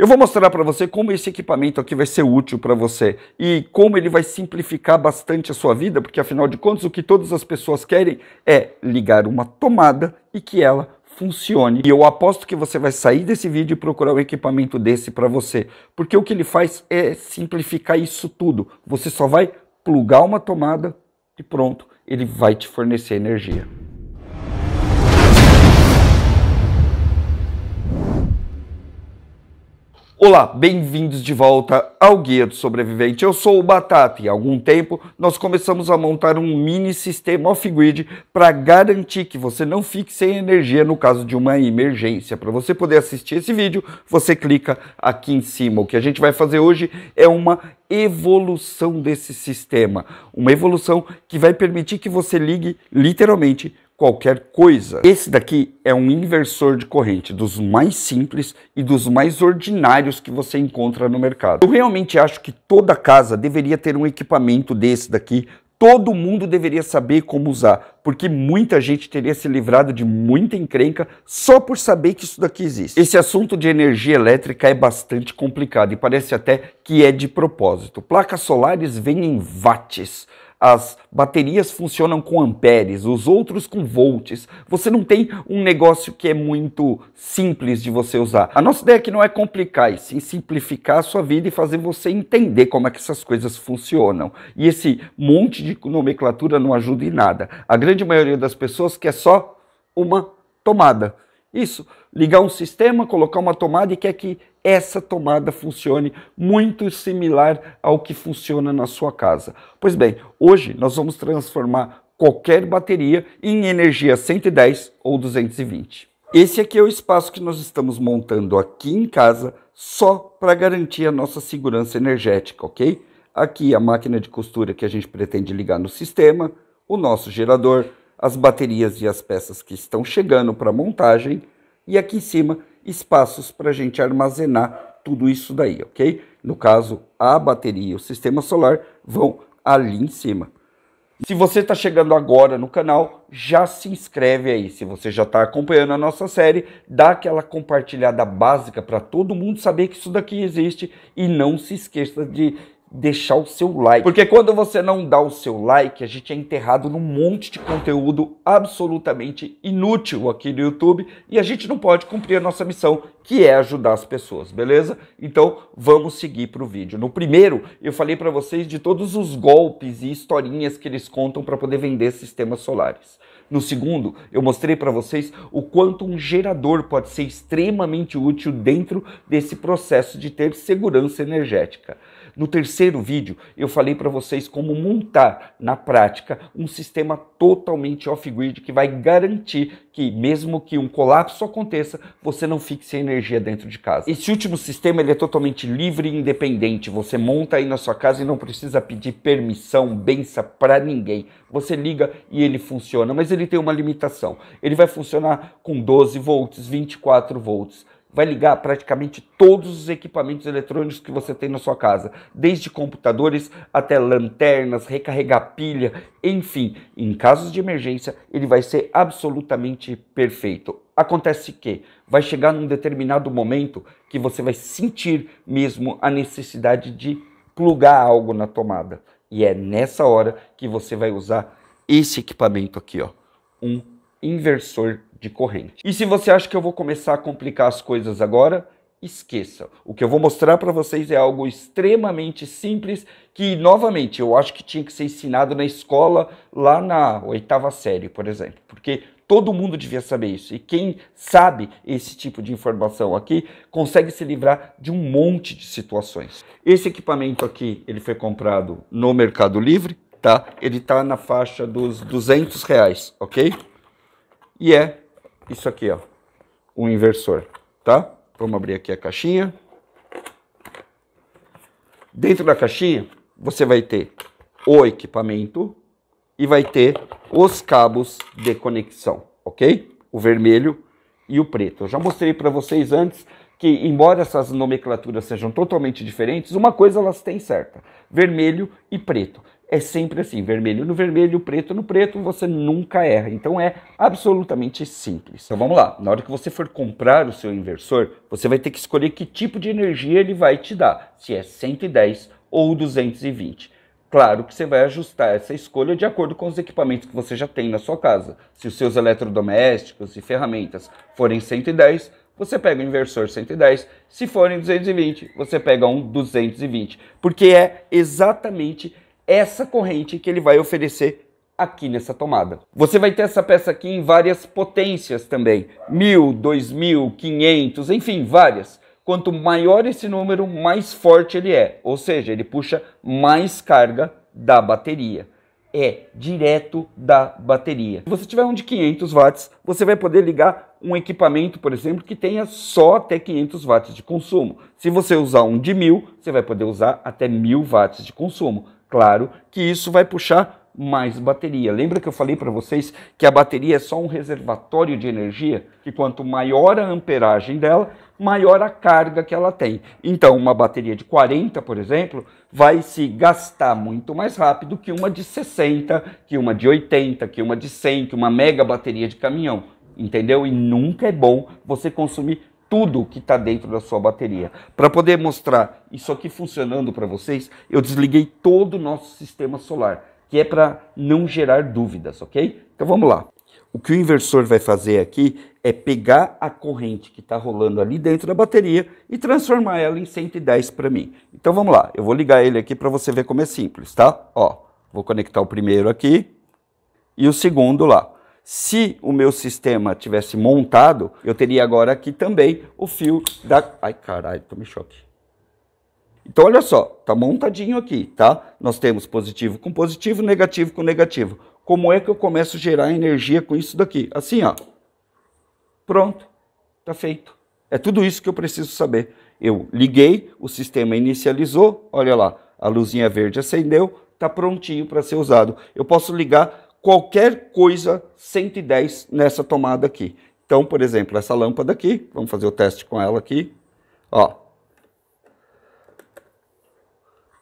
Eu vou mostrar para você como esse equipamento aqui vai ser útil para você e como ele vai simplificar bastante a sua vida, porque afinal de contas o que todas as pessoas querem é ligar uma tomada e que ela funcione. E eu aposto que você vai sair desse vídeo e procurar um equipamento desse para você, porque o que ele faz é simplificar isso tudo. Você só vai plugar uma tomada e pronto, ele vai te fornecer energia. Olá, bem-vindos de volta ao Guia do Sobrevivente. Eu sou o Batata e há algum tempo nós começamos a montar um mini sistema off-grid para garantir que você não fique sem energia no caso de uma emergência. Para você poder assistir esse vídeo, você clica aqui em cima. O que a gente vai fazer hoje é uma evolução desse sistema, uma evolução que vai permitir que você ligue literalmente qualquer coisa. Esse daqui é um inversor de corrente, dos mais simples e dos mais ordinários que você encontra no mercado. Eu realmente acho que toda casa deveria ter um equipamento desse daqui, todo mundo deveria saber como usar, porque muita gente teria se livrado de muita encrenca só por saber que isso daqui existe. Esse assunto de energia elétrica é bastante complicado e parece até que é de propósito. Placas solares vêm em watts. As baterias funcionam com amperes, os outros com volts. Você não tem um negócio que é muito simples de você usar. A nossa ideia aqui não é complicar, e sim simplificar a sua vida e fazer você entender como é que essas coisas funcionam. E esse monte de nomenclatura não ajuda em nada. A grande maioria das pessoas quer só uma tomada. Isso, ligar um sistema, colocar uma tomada e quer que essa tomada funcione muito similar ao que funciona na sua casa. Pois bem, hoje nós vamos transformar qualquer bateria em energia 110 ou 220. Esse aqui é o espaço que nós estamos montando aqui em casa só para garantir a nossa segurança energética, ok? Aqui a máquina de costura que a gente pretende ligar no sistema, o nosso gerador, as baterias e as peças que estão chegando para montagem e aqui em cima espaços para a gente armazenar tudo isso daí, ok? No caso, a bateria e o sistema solar vão ali em cima. Se você está chegando agora no canal, já se inscreve aí. Se você já está acompanhando a nossa série, dá aquela compartilhada básica para todo mundo saber que isso daqui existe e não se esqueça de deixar o seu like. Porque quando você não dá o seu like, a gente é enterrado num monte de conteúdo absolutamente inútil aqui no YouTube e a gente não pode cumprir a nossa missão, que é ajudar as pessoas, beleza? Então, vamos seguir para o vídeo. No primeiro, eu falei para vocês de todos os golpes e historinhas que eles contam para poder vender sistemas solares. No segundo, eu mostrei para vocês o quanto um gerador pode ser extremamente útil dentro desse processo de ter segurança energética. No terceiro vídeo, eu falei para vocês como montar na prática um sistema totalmente off-grid que vai garantir que, mesmo que um colapso aconteça, você não fique sem energia dentro de casa. Esse último sistema ele é totalmente livre e independente. Você monta aí na sua casa e não precisa pedir permissão, benção para ninguém. Você liga e ele funciona, mas ele tem uma limitação. Ele vai funcionar com 12 volts, 24 volts vai ligar praticamente todos os equipamentos eletrônicos que você tem na sua casa, desde computadores até lanternas, recarregar pilha, enfim, em casos de emergência, ele vai ser absolutamente perfeito. Acontece que vai chegar num determinado momento que você vai sentir mesmo a necessidade de plugar algo na tomada. E é nessa hora que você vai usar esse equipamento aqui, ó, um inversor de corrente. E se você acha que eu vou começar a complicar as coisas agora, esqueça. O que eu vou mostrar para vocês é algo extremamente simples que, novamente, eu acho que tinha que ser ensinado na escola lá na oitava série, por exemplo, porque todo mundo devia saber isso. E quem sabe esse tipo de informação aqui consegue se livrar de um monte de situações. Esse equipamento aqui, ele foi comprado no Mercado Livre, tá? Ele está na faixa dos 200 reais, ok? e é isso aqui, ó, um inversor, tá? Vamos abrir aqui a caixinha. Dentro da caixinha, você vai ter o equipamento e vai ter os cabos de conexão, ok? O vermelho e o preto. Eu já mostrei para vocês antes que, embora essas nomenclaturas sejam totalmente diferentes, uma coisa elas têm certa: vermelho e preto é sempre assim: vermelho no vermelho, preto no preto, você nunca erra. Então é absolutamente simples. Então vamos lá: na hora que você for comprar o seu inversor, você vai ter que escolher que tipo de energia ele vai te dar, se é 110 ou 220. Claro que você vai ajustar essa escolha de acordo com os equipamentos que você já tem na sua casa. Se os seus eletrodomésticos e ferramentas forem 110, você pega o inversor 110. Se forem 220, você pega um 220. Porque é exatamente essa corrente que ele vai oferecer aqui nessa tomada. Você vai ter essa peça aqui em várias potências também, 1000, 2.500, enfim, várias. Quanto maior esse número, mais forte ele é, ou seja, ele puxa mais carga da bateria. É direto da bateria. Se você tiver um de 500 watts, você vai poder ligar um equipamento, por exemplo, que tenha só até 500 watts de consumo. Se você usar um de 1000, você vai poder usar até 1000 watts de consumo. Claro que isso vai puxar mais bateria. Lembra que eu falei para vocês que a bateria é só um reservatório de energia? Que quanto maior a amperagem dela, maior a carga que ela tem. Então, uma bateria de 40, por exemplo, vai se gastar muito mais rápido que uma de 60, que uma de 80, que uma de 100, que uma mega bateria de caminhão. Entendeu? E nunca é bom você consumir tudo que está dentro da sua bateria. Para poder mostrar isso aqui funcionando para vocês, eu desliguei todo o nosso sistema solar, que é para não gerar dúvidas, ok? Então vamos lá. O que o inversor vai fazer aqui é pegar a corrente que está rolando ali dentro da bateria e transformar ela em 110 para mim. Então vamos lá, eu vou ligar ele aqui para você ver como é simples, tá? Ó, vou conectar o primeiro aqui e o segundo lá. Se o meu sistema tivesse montado, eu teria agora aqui também o fio da... Ai, caralho, tomei choque. Então, olha só, tá montadinho aqui, tá? Nós temos positivo com positivo, negativo com negativo. Como é que eu começo a gerar energia com isso daqui? Assim, ó. Pronto, tá feito. É tudo isso que eu preciso saber. Eu liguei, o sistema inicializou, olha lá, a luzinha verde acendeu, tá prontinho para ser usado. Eu posso ligar qualquer coisa 110 nessa tomada aqui. Então, por exemplo, essa lâmpada aqui, vamos fazer o teste com ela aqui, ó.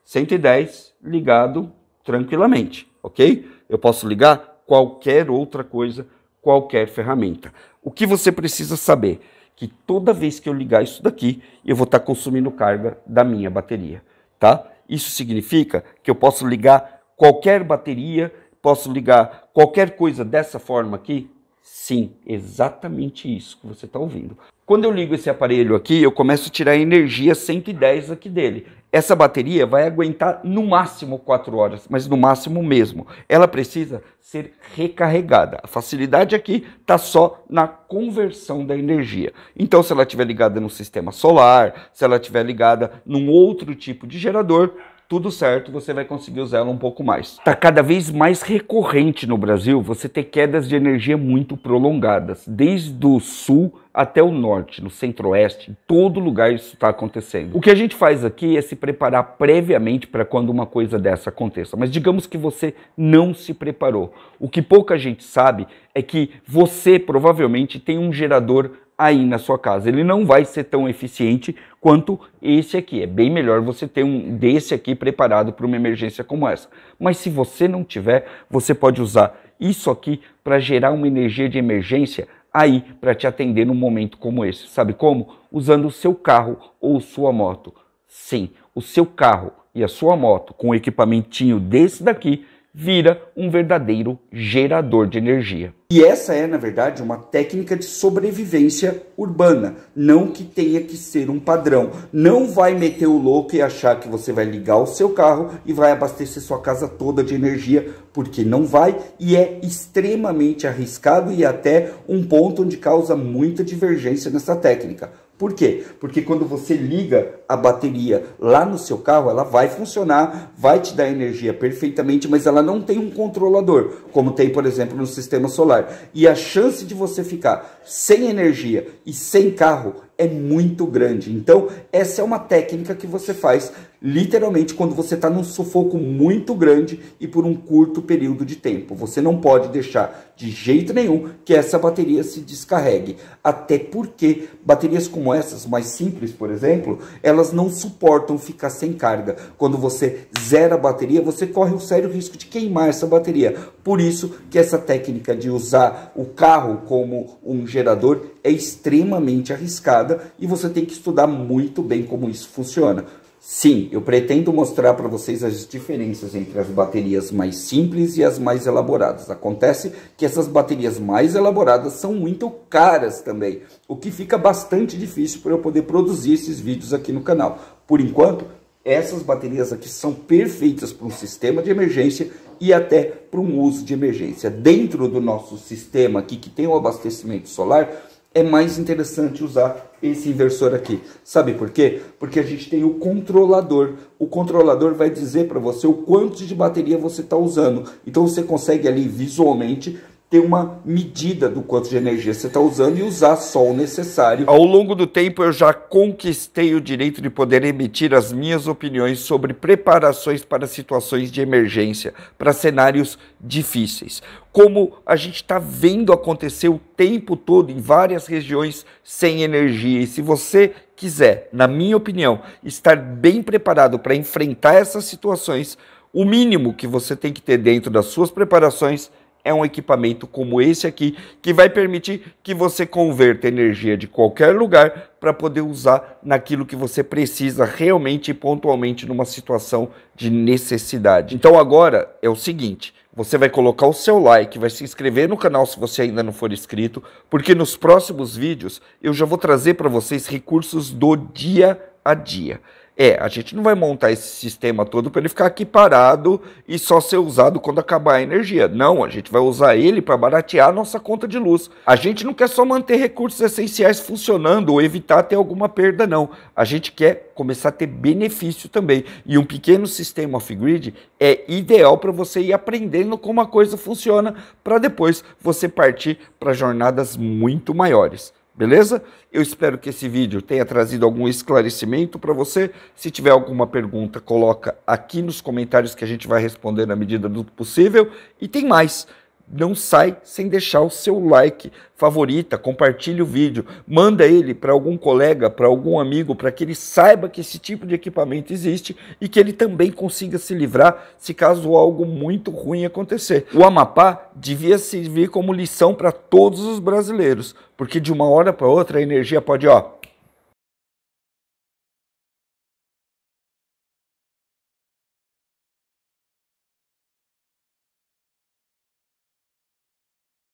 110 ligado tranquilamente, ok? Eu posso ligar qualquer outra coisa, qualquer ferramenta. O que você precisa saber? Que toda vez que eu ligar isso daqui, eu vou estar tá consumindo carga da minha bateria, tá? Isso significa que eu posso ligar qualquer bateria Posso ligar qualquer coisa dessa forma aqui? Sim, exatamente isso que você está ouvindo. Quando eu ligo esse aparelho aqui, eu começo a tirar energia 110 aqui dele. Essa bateria vai aguentar no máximo 4 horas, mas no máximo mesmo. Ela precisa ser recarregada. A facilidade aqui está só na conversão da energia. Então, se ela estiver ligada no sistema solar, se ela estiver ligada num outro tipo de gerador, tudo certo, você vai conseguir usá-la um pouco mais. Está cada vez mais recorrente no Brasil você ter quedas de energia muito prolongadas, desde o sul até o norte, no centro-oeste, em todo lugar isso está acontecendo. O que a gente faz aqui é se preparar previamente para quando uma coisa dessa aconteça. Mas digamos que você não se preparou. O que pouca gente sabe é que você provavelmente tem um gerador aí na sua casa. Ele não vai ser tão eficiente quanto esse aqui. É bem melhor você ter um desse aqui preparado para uma emergência como essa. Mas se você não tiver, você pode usar isso aqui para gerar uma energia de emergência aí para te atender num momento como esse. Sabe como? Usando o seu carro ou sua moto. Sim, o seu carro e a sua moto com equipamentinho desse daqui vira um verdadeiro gerador de energia. E essa é, na verdade, uma técnica de sobrevivência urbana, não que tenha que ser um padrão. Não vai meter o louco e achar que você vai ligar o seu carro e vai abastecer sua casa toda de energia, porque não vai e é extremamente arriscado e até um ponto onde causa muita divergência nessa técnica. Por quê? Porque quando você liga a bateria lá no seu carro, ela vai funcionar, vai te dar energia perfeitamente, mas ela não tem um controlador, como tem, por exemplo, no sistema solar. E a chance de você ficar sem energia e sem carro é muito grande. Então, essa é uma técnica que você faz literalmente quando você está num sufoco muito grande e por um curto período de tempo. Você não pode deixar de jeito nenhum que essa bateria se descarregue. Até porque baterias como essas, mais simples, por exemplo, elas não suportam ficar sem carga. Quando você zera a bateria, você corre o sério risco de queimar essa bateria. Por isso que essa técnica de usar o carro como um gerador é extremamente arriscada e você tem que estudar muito bem como isso funciona. Sim, eu pretendo mostrar para vocês as diferenças entre as baterias mais simples e as mais elaboradas. Acontece que essas baterias mais elaboradas são muito caras também, o que fica bastante difícil para eu poder produzir esses vídeos aqui no canal. Por enquanto, essas baterias aqui são perfeitas para um sistema de emergência e até para um uso de emergência. Dentro do nosso sistema aqui, que tem o abastecimento solar, é mais interessante usar esse inversor aqui. Sabe por quê? Porque a gente tem o controlador. O controlador vai dizer para você o quanto de bateria você está usando. Então você consegue ali visualmente ter uma medida do quanto de energia você está usando e usar só o necessário. Ao longo do tempo, eu já conquistei o direito de poder emitir as minhas opiniões sobre preparações para situações de emergência, para cenários difíceis. Como a gente está vendo acontecer o tempo todo em várias regiões sem energia. E se você quiser, na minha opinião, estar bem preparado para enfrentar essas situações, o mínimo que você tem que ter dentro das suas preparações é um equipamento como esse aqui que vai permitir que você converta energia de qualquer lugar para poder usar naquilo que você precisa realmente e pontualmente numa situação de necessidade. Então agora é o seguinte, você vai colocar o seu like, vai se inscrever no canal se você ainda não for inscrito, porque nos próximos vídeos eu já vou trazer para vocês recursos do dia a dia. É, a gente não vai montar esse sistema todo para ele ficar aqui parado e só ser usado quando acabar a energia. Não, a gente vai usar ele para baratear a nossa conta de luz. A gente não quer só manter recursos essenciais funcionando ou evitar ter alguma perda, não. A gente quer começar a ter benefício também. E um pequeno sistema off-grid é ideal para você ir aprendendo como a coisa funciona para depois você partir para jornadas muito maiores. Beleza? Eu espero que esse vídeo tenha trazido algum esclarecimento para você. Se tiver alguma pergunta, coloca aqui nos comentários que a gente vai responder na medida do possível. E tem mais não sai sem deixar o seu like, favorita, compartilhe o vídeo, manda ele para algum colega, para algum amigo, para que ele saiba que esse tipo de equipamento existe e que ele também consiga se livrar se caso algo muito ruim acontecer. O Amapá devia servir como lição para todos os brasileiros, porque de uma hora para outra a energia pode, ó,